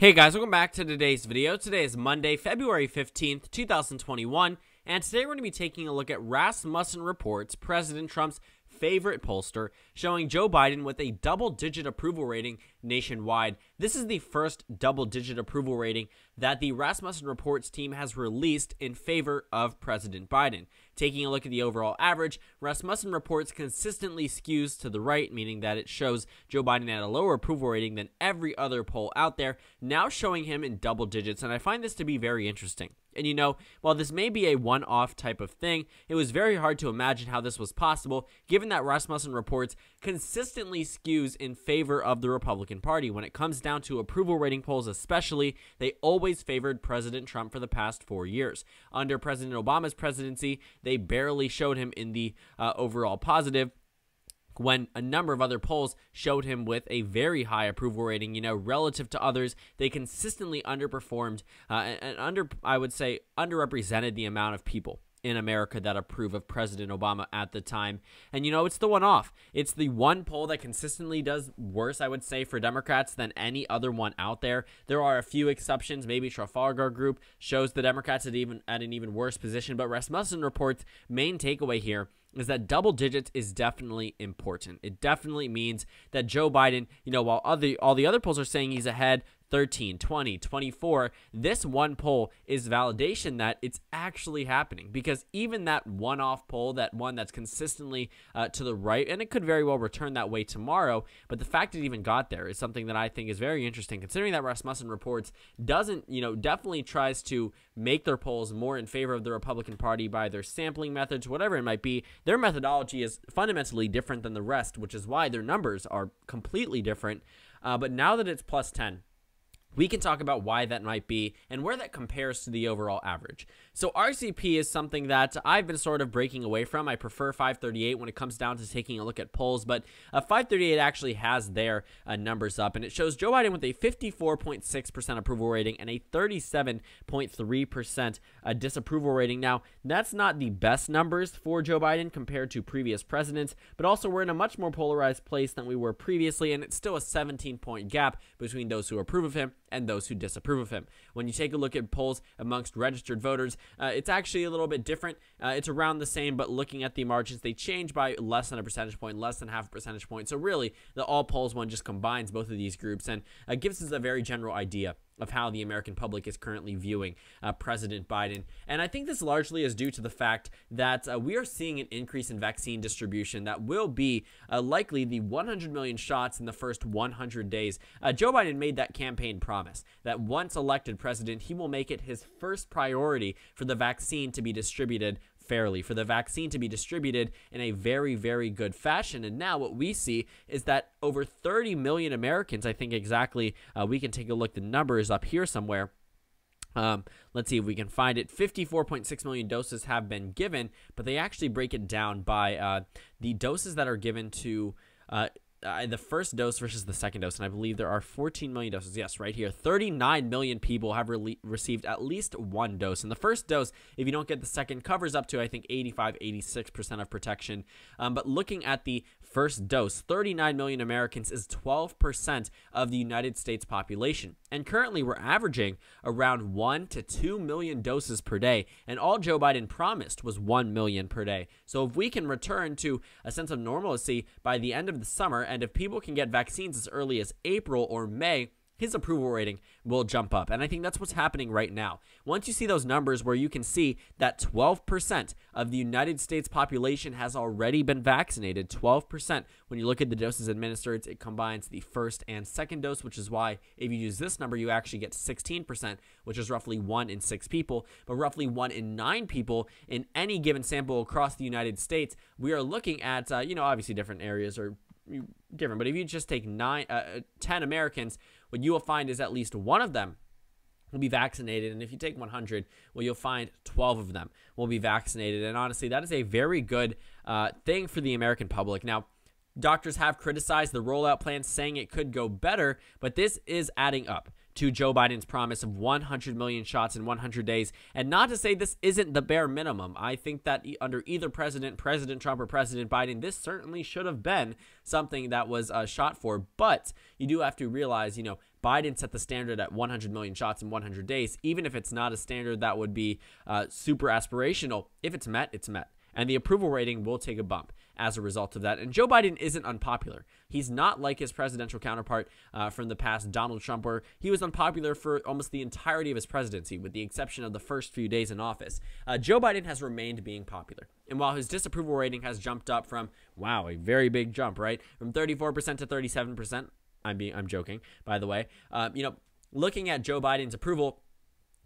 Hey guys, welcome back to today's video. Today is Monday, February 15th, 2021, and today we're going to be taking a look at Rasmussen Reports, President Trump's favorite pollster, showing Joe Biden with a double digit approval rating nationwide. This is the first double digit approval rating that the Rasmussen Reports team has released in favor of President Biden. Taking a look at the overall average, Rasmussen Reports consistently skews to the right, meaning that it shows Joe Biden at a lower approval rating than every other poll out there, now showing him in double digits, and I find this to be very interesting. And you know, while this may be a one off type of thing, it was very hard to imagine how this was possible, given that Rasmussen reports consistently skews in favor of the Republican Party. When it comes down to approval rating polls, especially, they always favored President Trump for the past four years. Under President Obama's presidency, they barely showed him in the uh, overall positive when a number of other polls showed him with a very high approval rating. You know, relative to others, they consistently underperformed uh, and under, I would say, underrepresented the amount of people in America that approve of President Obama at the time. And you know, it's the one off. It's the one poll that consistently does worse, I would say, for Democrats than any other one out there. There are a few exceptions. Maybe Trafalgar Group shows the Democrats at even at an even worse position. But Rasmussen reports main takeaway here is that double digits is definitely important. It definitely means that Joe Biden, you know, while other all the other polls are saying he's ahead, 13, 20, 24. This one poll is validation that it's actually happening because even that one off poll, that one that's consistently uh, to the right, and it could very well return that way tomorrow, but the fact it even got there is something that I think is very interesting considering that Rasmussen Reports doesn't, you know, definitely tries to make their polls more in favor of the Republican Party by their sampling methods, whatever it might be. Their methodology is fundamentally different than the rest, which is why their numbers are completely different. Uh, but now that it's plus 10, we can talk about why that might be and where that compares to the overall average. So RCP is something that I've been sort of breaking away from. I prefer 538 when it comes down to taking a look at polls, but uh, 538 actually has their uh, numbers up, and it shows Joe Biden with a 54.6% approval rating and a 37.3% uh, disapproval rating. Now, that's not the best numbers for Joe Biden compared to previous presidents, but also we're in a much more polarized place than we were previously, and it's still a 17 point gap between those who approve of him and those who disapprove of him. When you take a look at polls amongst registered voters, uh, it's actually a little bit different. Uh, it's around the same, but looking at the margins, they change by less than a percentage point, less than half a percentage point. So really, the all polls one just combines both of these groups and uh, gives us a very general idea of how the American public is currently viewing uh, President Biden. And I think this largely is due to the fact that uh, we are seeing an increase in vaccine distribution that will be uh, likely the 100 million shots in the first 100 days. Uh, Joe Biden made that campaign promise that once elected president, he will make it his first priority for the vaccine to be distributed fairly, for the vaccine to be distributed in a very, very good fashion. And now what we see is that over 30 million Americans, I think exactly, uh, we can take a look, the number is up here somewhere. Um, let's see if we can find it. 54.6 million doses have been given, but they actually break it down by uh, the doses that are given to uh, uh, the first dose versus the second dose, and I believe there are 14 million doses. Yes, right here, 39 million people have re- received at least one dose. And the first dose, if you don't get the second, covers up to I think 85, 86 percent of protection. Um, but looking at the first dose, 39 million Americans is 12 percent of the United States population. And currently, we're averaging around 1 to 2 million doses per day. And all Joe Biden promised was 1 million per day. So, if we can return to a sense of normalcy by the end of the summer, and if people can get vaccines as early as April or May, his approval rating will jump up. And I think that's what's happening right now. Once you see those numbers where you can see that 12% of the United States population has already been vaccinated, 12%, when you look at the doses administered, it combines the first and second dose, which is why if you use this number, you actually get 16%, which is roughly one in six people, but roughly one in nine people in any given sample across the United States. We are looking at, uh, you know, obviously different areas are different, but if you just take nine, uh, uh 10 Americans, what you will find is at least one of them will be vaccinated. And if you take 100, well, you'll find 12 of them will be vaccinated. And honestly, that is a very good uh, thing for the American public. Now, doctors have criticized the rollout plan, saying it could go better, but this is adding up to Joe Biden's promise of 100 million shots in 100 days. And not to say this isn't the bare minimum. I think that under either president, President Trump or President Biden, this certainly should have been something that was uh, shot for. But you do have to realize, you know, Biden set the standard at 100 million shots in 100 days. Even if it's not a standard that would be uh, super aspirational, if it's met, it's met. And the approval rating will take a bump as a result of that. And Joe Biden isn't unpopular. He's not like his presidential counterpart uh, from the past, Donald Trump, where he was unpopular for almost the entirety of his presidency, with the exception of the first few days in office. Uh, Joe Biden has remained being popular. And while his disapproval rating has jumped up from, wow, a very big jump, right? From 34% to 37%. I'm being, I'm joking, by the way. Uh, you know, looking at Joe Biden's approval,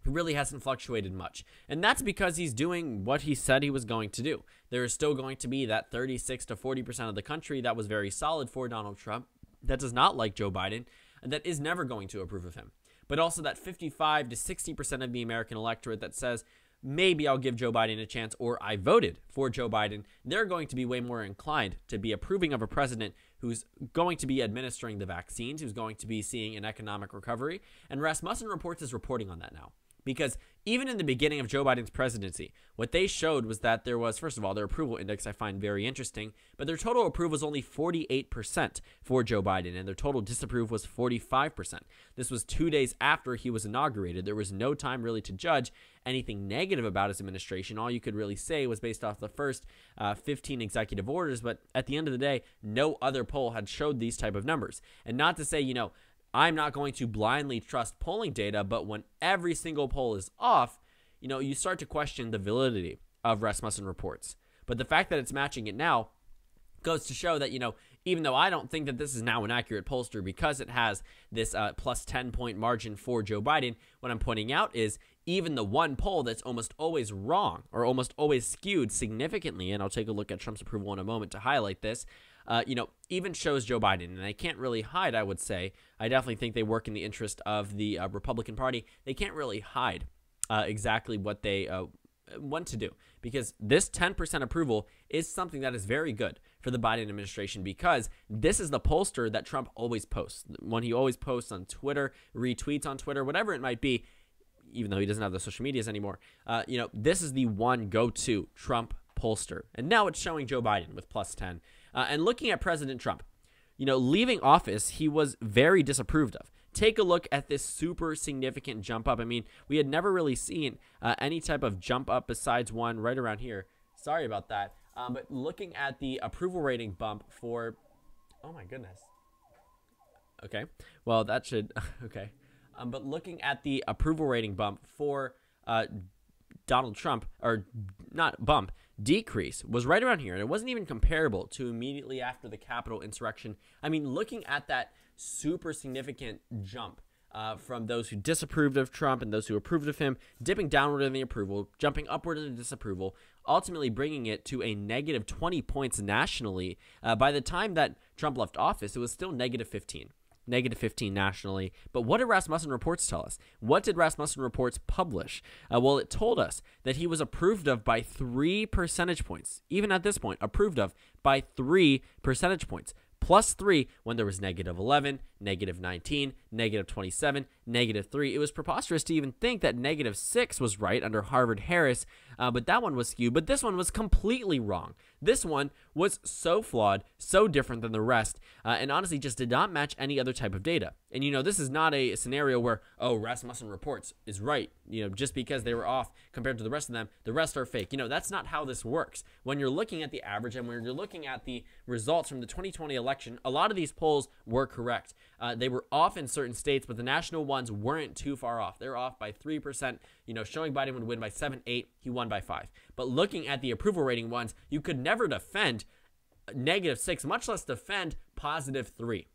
he really hasn't fluctuated much. And that's because he's doing what he said he was going to do. There is still going to be that 36 to 40% of the country that was very solid for Donald Trump that does not like Joe Biden and that is never going to approve of him. But also that 55 to 60% of the American electorate that says, maybe I'll give Joe Biden a chance or I voted for Joe Biden, they're going to be way more inclined to be approving of a president who's going to be administering the vaccines, who's going to be seeing an economic recovery. And Rasmussen Reports is reporting on that now. Because even in the beginning of Joe Biden's presidency, what they showed was that there was, first of all, their approval index I find very interesting, but their total approval was only 48% for Joe Biden, and their total disapprove was 45%. This was two days after he was inaugurated. There was no time really to judge anything negative about his administration. All you could really say was based off the first uh, 15 executive orders, but at the end of the day, no other poll had showed these type of numbers. And not to say, you know, I'm not going to blindly trust polling data, but when every single poll is off, you know, you start to question the validity of Rasmussen reports. But the fact that it's matching it now goes to show that, you know, even though I don't think that this is now an accurate pollster because it has this uh, plus 10 point margin for Joe Biden, what I'm pointing out is even the one poll that's almost always wrong or almost always skewed significantly, and I'll take a look at Trump's approval in a moment to highlight this, uh, you know, even shows Joe Biden. And they can't really hide, I would say. I definitely think they work in the interest of the uh, Republican Party. They can't really hide uh, exactly what they uh, want to do because this 10% approval is something that is very good for the Biden administration because this is the pollster that Trump always posts. One he always posts on Twitter, retweets on Twitter, whatever it might be, even though he doesn't have the social medias anymore. Uh, you know, this is the one go to Trump pollster. And now it's showing Joe Biden with plus 10. Uh, and looking at President Trump, you know, leaving office, he was very disapproved of. Take a look at this super significant jump up. I mean, we had never really seen uh, any type of jump up besides one right around here. Sorry about that. Um, but looking at the approval rating bump for, oh my goodness. Okay, well that should okay. Um, but looking at the approval rating bump for uh, Donald Trump, or not bump, decrease was right around here, and it wasn't even comparable to immediately after the Capitol insurrection. I mean, looking at that super significant jump uh, from those who disapproved of Trump and those who approved of him, dipping downward in the approval, jumping upward in the disapproval, ultimately bringing it to a negative 20 points nationally. Uh, by the time that Trump left office, it was still negative 15 negative 15 nationally. But what did Rasmussen reports tell us? What did Rasmussen reports publish? Uh, well, it told us that he was approved of by three percentage points, even at this point, approved of by three percentage points. Plus three when there was negative 11, negative 19, negative 27, negative 3. It was preposterous to even think that negative 6 was right under Harvard Harris, uh, but that one was skewed. But this one was completely wrong. This one was so flawed, so different than the rest, uh, and honestly just did not match any other type of data. And you know, this is not a scenario where, oh, Rasmussen Reports is right, you know, just because they were off compared to the rest of them, the rest are fake. You know, that's not how this works. When you're looking at the average and when you're looking at the results from the 2020 election, a lot of these polls were correct. Uh, they were off in certain states, but the national ones weren't too far off. They're off by 3%. You know, showing Biden would win by 7, 8. He won by 5. But looking at the approval rating ones, you could never defend negative 6, much less defend positive 3.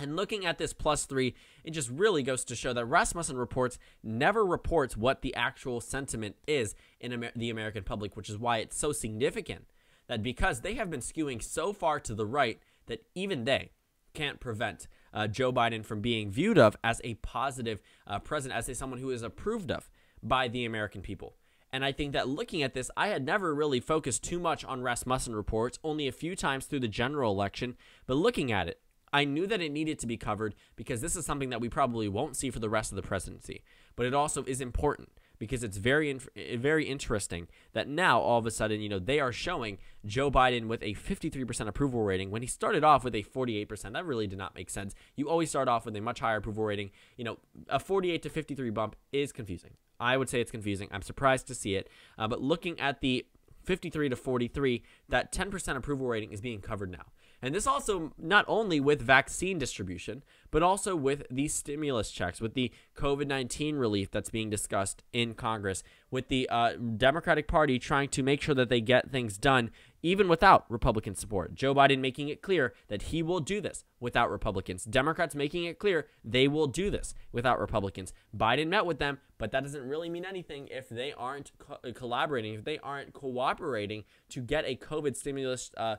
And looking at this plus three, it just really goes to show that Rasmussen reports never reports what the actual sentiment is in Amer- the American public, which is why it's so significant that because they have been skewing so far to the right that even they can't prevent uh, Joe Biden from being viewed of as a positive uh, president, as a, someone who is approved of by the American people. And I think that looking at this, I had never really focused too much on Rasmussen reports, only a few times through the general election. But looking at it, I knew that it needed to be covered because this is something that we probably won't see for the rest of the presidency. But it also is important because it's very very interesting that now all of a sudden you know they are showing Joe Biden with a 53% approval rating when he started off with a 48%. That really did not make sense. You always start off with a much higher approval rating. You know, a 48 to 53 bump is confusing. I would say it's confusing. I'm surprised to see it. Uh, but looking at the 53 to 43, that 10% approval rating is being covered now. And this also not only with vaccine distribution, but also with the stimulus checks, with the COVID 19 relief that's being discussed in Congress, with the uh, Democratic Party trying to make sure that they get things done even without Republican support. Joe Biden making it clear that he will do this without Republicans. Democrats making it clear they will do this without Republicans. Biden met with them, but that doesn't really mean anything if they aren't co- uh, collaborating, if they aren't cooperating to get a COVID stimulus uh,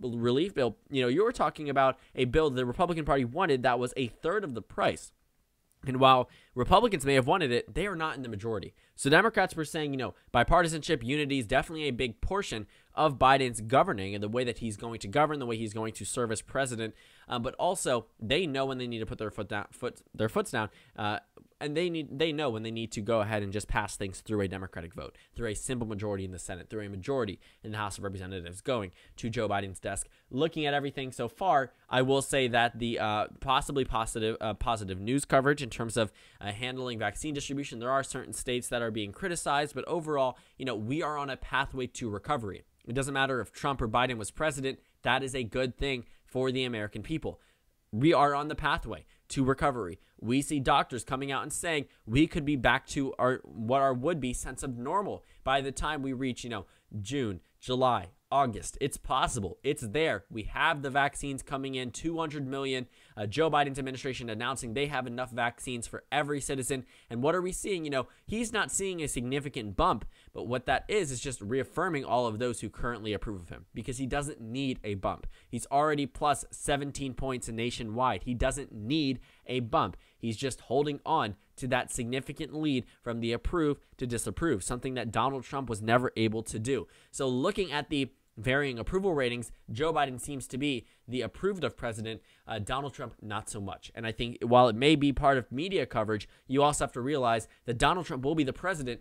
relief bill. You know, you were talking about a bill the Republican Party wanted that was a third of the price and while Republicans may have wanted it, they are not in the majority. So Democrats were saying, you know, bipartisanship, unity is definitely a big portion of Biden's governing and the way that he's going to govern, the way he's going to serve as president. Um, but also, they know when they need to put their foot down, foot their foots down. Uh, and they need they know when they need to go ahead and just pass things through a democratic vote through a simple majority in the senate through a majority in the house of representatives going to joe biden's desk looking at everything so far i will say that the uh, possibly positive, uh, positive news coverage in terms of uh, handling vaccine distribution there are certain states that are being criticized but overall you know we are on a pathway to recovery it doesn't matter if trump or biden was president that is a good thing for the american people we are on the pathway to recovery. We see doctors coming out and saying we could be back to our what our would be sense of normal by the time we reach, you know, June, July, August. It's possible. It's there. We have the vaccines coming in 200 million uh, Joe Biden's administration announcing they have enough vaccines for every citizen. And what are we seeing? You know, he's not seeing a significant bump, but what that is is just reaffirming all of those who currently approve of him because he doesn't need a bump. He's already plus 17 points nationwide. He doesn't need a bump. He's just holding on to that significant lead from the approve to disapprove, something that Donald Trump was never able to do. So looking at the varying approval ratings, Joe Biden seems to be the approved of president, uh, Donald Trump, not so much. And I think while it may be part of media coverage, you also have to realize that Donald Trump will be the president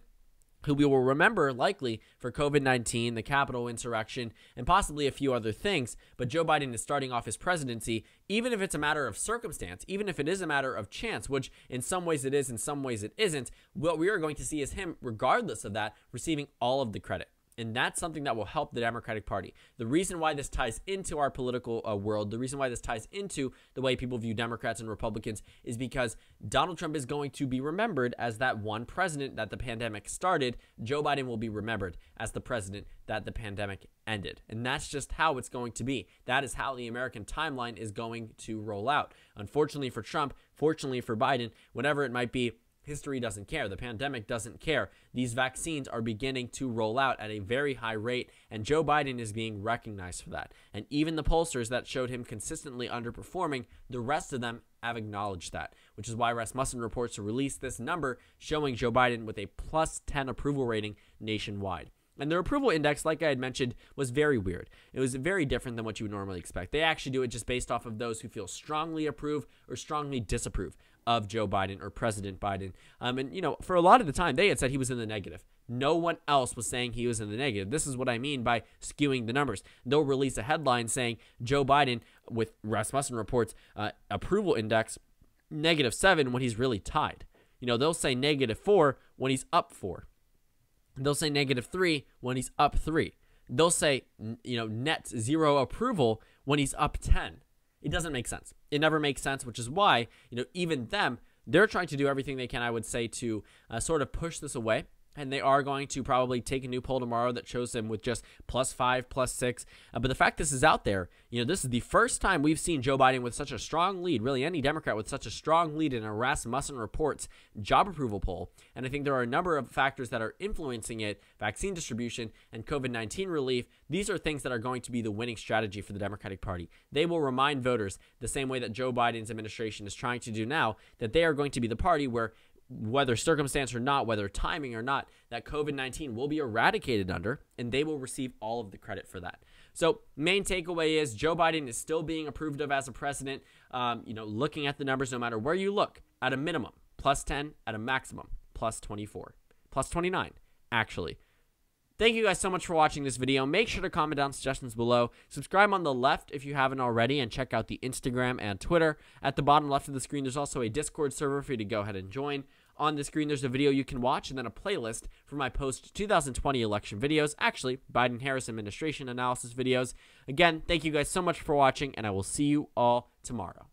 who we will remember likely for COVID 19, the Capitol insurrection, and possibly a few other things. But Joe Biden is starting off his presidency, even if it's a matter of circumstance, even if it is a matter of chance, which in some ways it is, in some ways it isn't. What we are going to see is him, regardless of that, receiving all of the credit. And that's something that will help the Democratic Party. The reason why this ties into our political uh, world, the reason why this ties into the way people view Democrats and Republicans is because Donald Trump is going to be remembered as that one president that the pandemic started. Joe Biden will be remembered as the president that the pandemic ended. And that's just how it's going to be. That is how the American timeline is going to roll out. Unfortunately for Trump, fortunately for Biden, whatever it might be, History doesn't care. The pandemic doesn't care. These vaccines are beginning to roll out at a very high rate, and Joe Biden is being recognized for that. And even the pollsters that showed him consistently underperforming, the rest of them have acknowledged that, which is why Rasmussen reports to release this number showing Joe Biden with a plus 10 approval rating nationwide. And their approval index, like I had mentioned, was very weird. It was very different than what you would normally expect. They actually do it just based off of those who feel strongly approve or strongly disapprove of Joe Biden or President Biden. Um, and, you know, for a lot of the time, they had said he was in the negative. No one else was saying he was in the negative. This is what I mean by skewing the numbers. They'll release a headline saying Joe Biden, with Rasmussen reports, uh, approval index negative seven when he's really tied. You know, they'll say negative four when he's up four. They'll say negative three when he's up three. They'll say, you know, net zero approval when he's up 10. It doesn't make sense it never makes sense, which is why, you know, even them, they're trying to do everything they can, I would say, to uh, sort of push this away and they are going to probably take a new poll tomorrow that shows him with just plus five, plus six. Uh, but the fact this is out there, you know, this is the first time we've seen Joe Biden with such a strong lead, really any Democrat with such a strong lead in a Rasmussen Reports job approval poll. And I think there are a number of factors that are influencing it vaccine distribution and COVID 19 relief. These are things that are going to be the winning strategy for the Democratic Party. They will remind voters, the same way that Joe Biden's administration is trying to do now, that they are going to be the party where whether circumstance or not, whether timing or not, that COVID 19 will be eradicated under, and they will receive all of the credit for that. So, main takeaway is Joe Biden is still being approved of as a president. Um, you know, looking at the numbers, no matter where you look, at a minimum, plus 10, at a maximum, plus 24, plus 29, actually. Thank you guys so much for watching this video. Make sure to comment down suggestions below. Subscribe on the left if you haven't already, and check out the Instagram and Twitter. At the bottom left of the screen, there's also a Discord server for you to go ahead and join. On the screen, there's a video you can watch and then a playlist for my post 2020 election videos, actually, Biden Harris administration analysis videos. Again, thank you guys so much for watching, and I will see you all tomorrow.